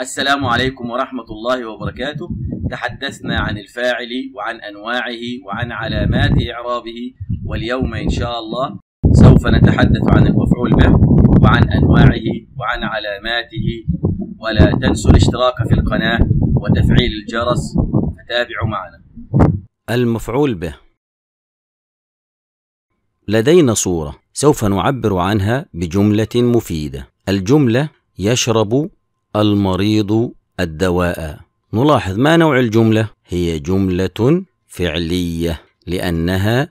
السلام عليكم ورحمة الله وبركاته تحدثنا عن الفاعل وعن أنواعه وعن علامات إعرابه واليوم إن شاء الله سوف نتحدث عن المفعول به وعن أنواعه وعن علاماته ولا تنسوا الاشتراك في القناة وتفعيل الجرس فتابعوا معنا المفعول به لدينا صورة سوف نعبر عنها بجملة مفيدة الجملة يشرب المريض الدواء نلاحظ ما نوع الجملة؟ هي جملة فعلية لأنها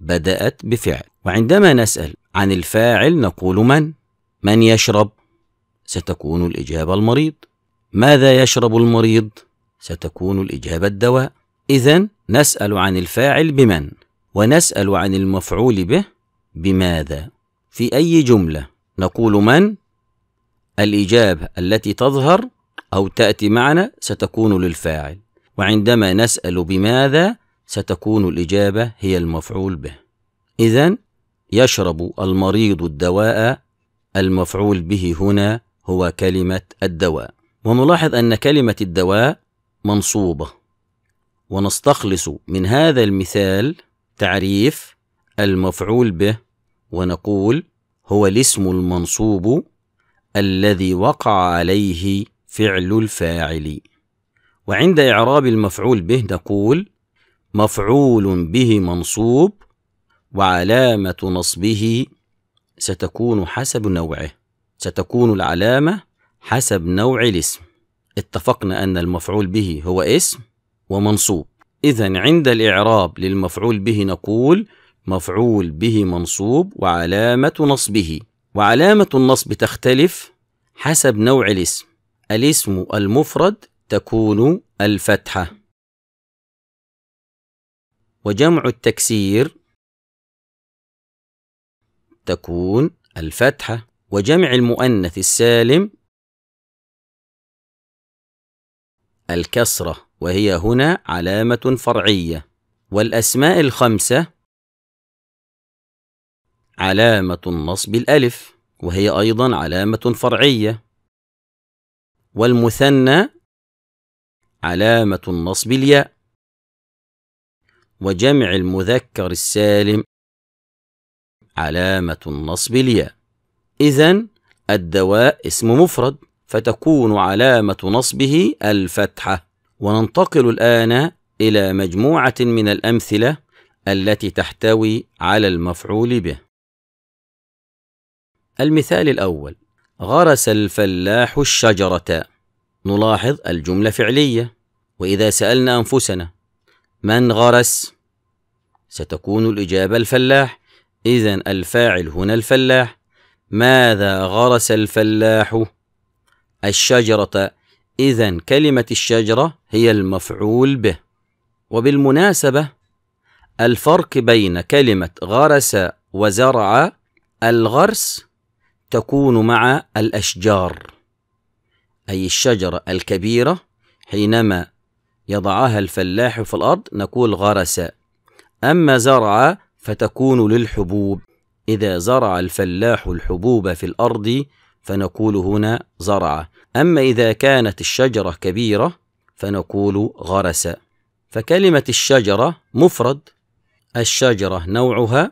بدأت بفعل وعندما نسأل عن الفاعل نقول من؟ من يشرب؟ ستكون الإجابة المريض ماذا يشرب المريض؟ ستكون الإجابة الدواء إذا نسأل عن الفاعل بمن ونسأل عن المفعول به بماذا في أي جملة نقول من الإجابة التي تظهر أو تأتي معنا ستكون للفاعل وعندما نسأل بماذا ستكون الإجابة هي المفعول به إذا يشرب المريض الدواء المفعول به هنا هو كلمة الدواء ونلاحظ أن كلمة الدواء منصوبة ونستخلص من هذا المثال تعريف المفعول به ونقول هو الاسم المنصوب الذي وقع عليه فعل الفاعل وعند إعراب المفعول به نقول مفعول به منصوب وعلامة نصبه ستكون حسب نوعه ستكون العلامة حسب نوع الاسم اتفقنا أن المفعول به هو اسم ومنصوب إذا عند الإعراب للمفعول به نقول مفعول به منصوب وعلامة نصبه وعلامة النصب تختلف حسب نوع الاسم الاسم المفرد تكون الفتحة وجمع التكسير تكون الفتحة وجمع المؤنث السالم الكسرة وهي هنا علامة فرعية والأسماء الخمسة علامة النصب الألف وهي أيضا علامة فرعية والمثنى علامة النصب الياء وجمع المذكر السالم علامة النصب الياء إذا الدواء اسم مفرد فتكون علامة نصبه الفتحة وننتقل الآن إلى مجموعة من الأمثلة التي تحتوي على المفعول به المثال الأول غرس الفلاح الشجرة نلاحظ الجملة فعلية وإذا سألنا أنفسنا من غرس ستكون الإجابة الفلاح إذا الفاعل هنا الفلاح ماذا غرس الفلاح الشجرة إذا كلمة الشجرة هي المفعول به وبالمناسبة الفرق بين كلمة غرس وزرع الغرس تكون مع الأشجار أي الشجرة الكبيرة حينما يضعها الفلاح في الأرض نقول غرس أما زرع فتكون للحبوب إذا زرع الفلاح الحبوب في الأرض فنقول هنا زرع أما إذا كانت الشجرة كبيرة فنقول غرس فكلمة الشجرة مفرد الشجرة نوعها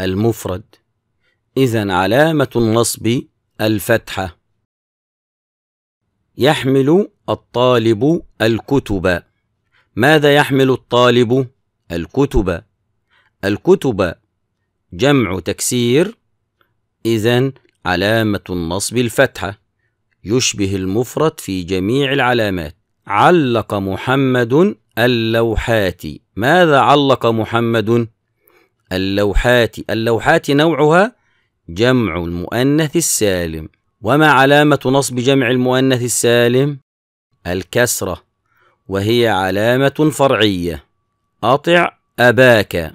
المفرد إذا علامة النصب الفتحة يحمل الطالب الكتب ماذا يحمل الطالب؟ الكتب الكتب جمع تكسير إذا علامة النصب الفتحة يشبه المفرد في جميع العلامات علق محمد اللوحات ماذا علق محمد؟ اللوحات اللوحات نوعها جمع المؤنث السالم وما علامة نصب جمع المؤنث السالم؟ الكسرة وهي علامة فرعية أطع أباك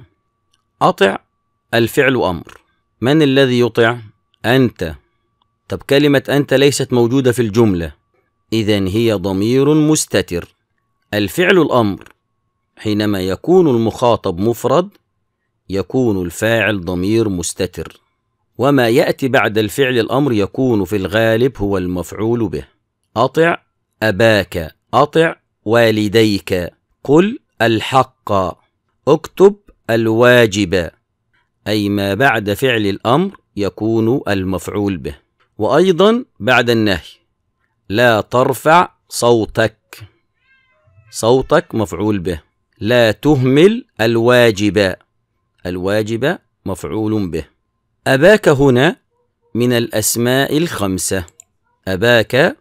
أطع الفعل أمر من الذي يطع؟ أنت طب كلمة أنت ليست موجودة في الجملة إذا هي ضمير مستتر الفعل الأمر حينما يكون المخاطب مفرد يكون الفاعل ضمير مستتر وما يأتي بعد الفعل الأمر يكون في الغالب هو المفعول به أطع أباك أطع والديك قل الحق اكتب الواجب أي ما بعد فعل الأمر يكون المفعول به وأيضا بعد النهي لا ترفع صوتك صوتك مفعول به لا تهمل الواجب الواجب مفعول به أباك هنا من الأسماء الخمسة أباك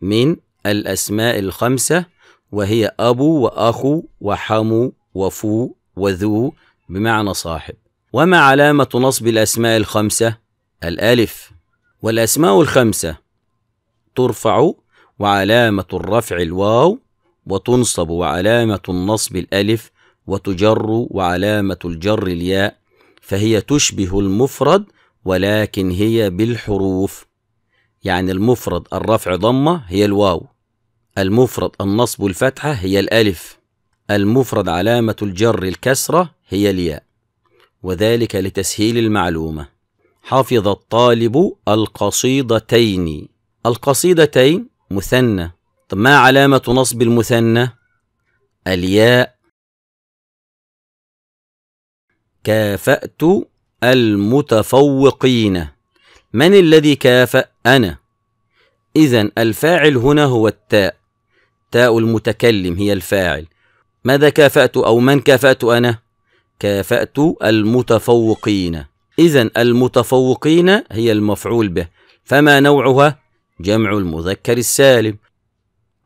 من الأسماء الخمسة وهي أبو وأخو وحمو وفو وذو بمعنى صاحب وما علامة نصب الأسماء الخمسة؟ الألف والأسماء الخمسة ترفع وعلامة الرفع الواو وتنصب وعلامة النصب الألف وتجر وعلامة الجر الياء فهي تشبه المفرد ولكن هي بالحروف يعني المفرد الرفع ضمة هي الواو المفرد النصب الفتحة هي الألف المفرد علامة الجر الكسرة هي الياء وذلك لتسهيل المعلومة حفظ الطالب القصيدتين القصيدتين مثنى طب ما علامة نصب المثنى الياء كافأت المتفوقين من الذي كافأ أنا إذا الفاعل هنا هو التاء تاء المتكلم هي الفاعل ماذا كافأت أو من كافأت أنا كافأت المتفوقين إذا المتفوقين هي المفعول به فما نوعها جمع المذكر السالم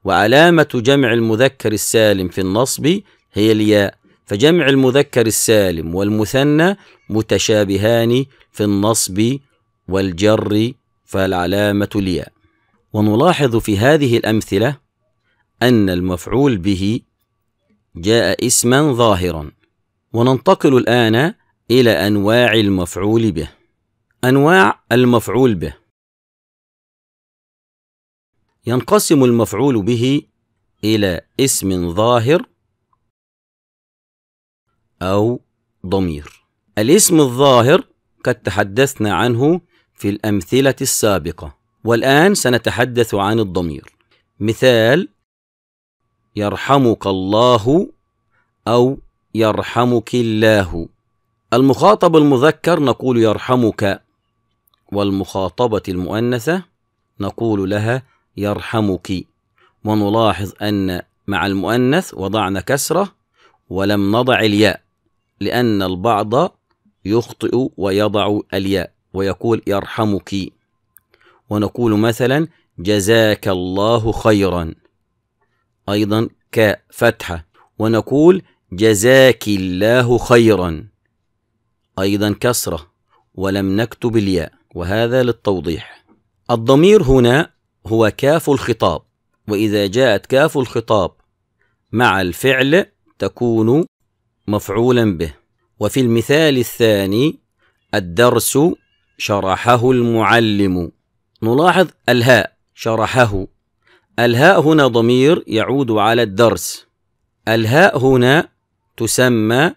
وعلامة جمع المذكر السالم في النصب هي الياء فجمع المذكر السالم والمثنى متشابهان في النصب والجر فالعلامة الياء ونلاحظ في هذه الأمثلة أن المفعول به جاء اسما ظاهرا وننتقل الآن إلى أنواع المفعول به أنواع المفعول به ينقسم المفعول به إلى اسم ظاهر أو ضمير الاسم الظاهر قد تحدثنا عنه في الأمثلة السابقة والآن سنتحدث عن الضمير مثال يرحمك الله أو يرحمك الله المخاطب المذكر نقول يرحمك والمخاطبة المؤنثة نقول لها يرحمك ونلاحظ أن مع المؤنث وضعنا كسرة ولم نضع الياء لأن البعض يخطئ ويضع الياء ويقول يرحمك ونقول مثلا جزاك الله خيرا أيضا كفتحة فتحة ونقول جزاك الله خيرا أيضا كسرة ولم نكتب الياء وهذا للتوضيح الضمير هنا هو كاف الخطاب وإذا جاءت كاف الخطاب مع الفعل تكون مفعولا به وفي المثال الثاني الدرس شرحه المعلم نلاحظ الهاء شرحه الهاء هنا ضمير يعود على الدرس الهاء هنا تسمى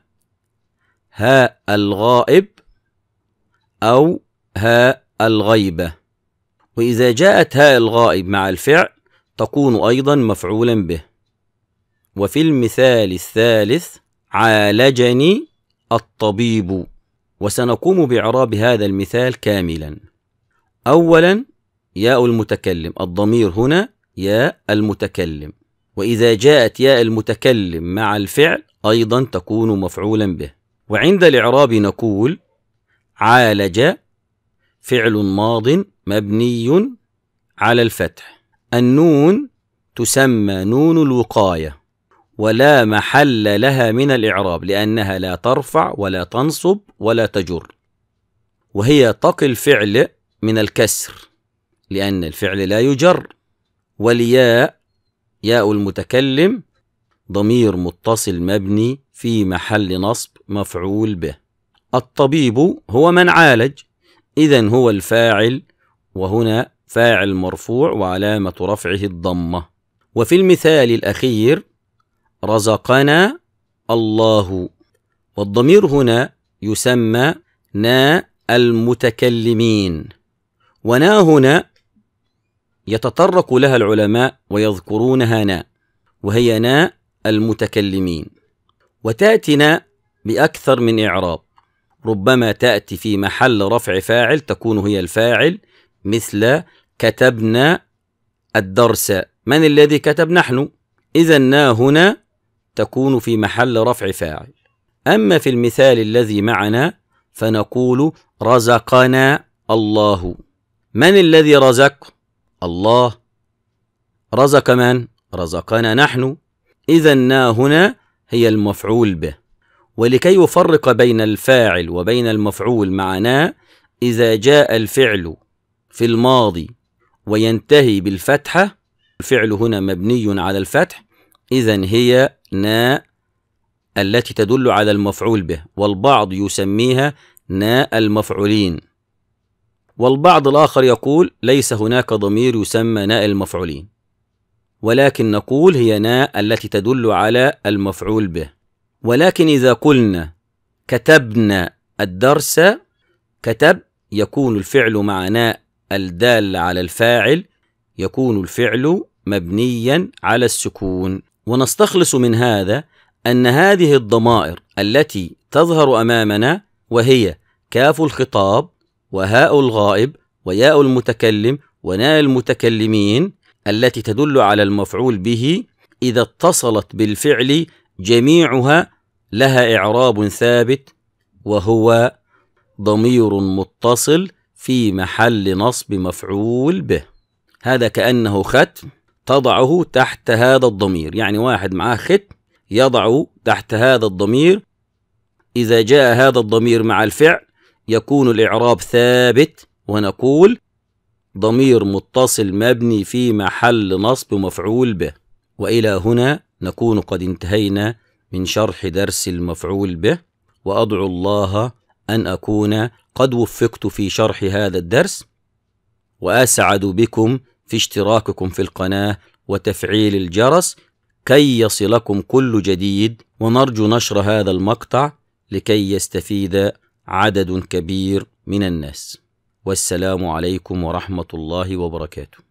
هاء الغائب أو هاء الغيبة وإذا جاءت هاء الغائب مع الفعل تكون أيضا مفعولا به وفي المثال الثالث عالجني الطبيب وسنقوم بإعراب هذا المثال كاملا أولا ياء المتكلم الضمير هنا ياء المتكلم وإذا جاءت ياء المتكلم مع الفعل أيضا تكون مفعولا به وعند الإعراب نقول عالج فعل ماض مبني على الفتح النون تسمى نون الوقاية ولا محل لها من الإعراب لأنها لا ترفع ولا تنصب ولا تجر وهي تقي الفعل من الكسر لأن الفعل لا يجر والياء ياء المتكلم ضمير متصل مبني في محل نصب مفعول به الطبيب هو من عالج إذا هو الفاعل وهنا فاعل مرفوع وعلامة رفعه الضمة وفي المثال الأخير رزقنا الله والضمير هنا يسمى نا المتكلمين ونا هنا يتطرق لها العلماء ويذكرونها نا وهي نا المتكلمين وتأتينا بأكثر من إعراب ربما تأتي في محل رفع فاعل تكون هي الفاعل مثل كتبنا الدرس من الذي كتب نحن إذا نا هنا تكون في محل رفع فاعل أما في المثال الذي معنا فنقول رزقنا الله من الذي رزق؟ الله رزق من؟ رزقنا نحن إذا هنا هي المفعول به ولكي يفرق بين الفاعل وبين المفعول معنا إذا جاء الفعل في الماضي وينتهي بالفتحة الفعل هنا مبني على الفتح إذا هي ناء التي تدل على المفعول به والبعض يسميها ناء المفعولين والبعض الآخر يقول ليس هناك ضمير يسمى ناء المفعولين ولكن نقول هي ناء التي تدل على المفعول به ولكن إذا قلنا كتبنا الدرس كتب يكون الفعل مع ناء الدال على الفاعل يكون الفعل مبنيا على السكون ونستخلص من هذا أن هذه الضمائر التي تظهر أمامنا وهي كاف الخطاب وهاء الغائب وياء المتكلم وناء المتكلمين التي تدل على المفعول به إذا اتصلت بالفعل جميعها لها إعراب ثابت وهو ضمير متصل في محل نصب مفعول به هذا كأنه ختم تضعه تحت هذا الضمير يعني واحد معاه ختم يضعه تحت هذا الضمير إذا جاء هذا الضمير مع الفعل يكون الإعراب ثابت ونقول ضمير متصل مبني في محل نصب مفعول به وإلى هنا نكون قد انتهينا من شرح درس المفعول به وأدعو الله أن أكون قد وفقت في شرح هذا الدرس وأسعد بكم في اشتراككم في القناة وتفعيل الجرس كي يصلكم كل جديد ونرجو نشر هذا المقطع لكي يستفيد عدد كبير من الناس والسلام عليكم ورحمة الله وبركاته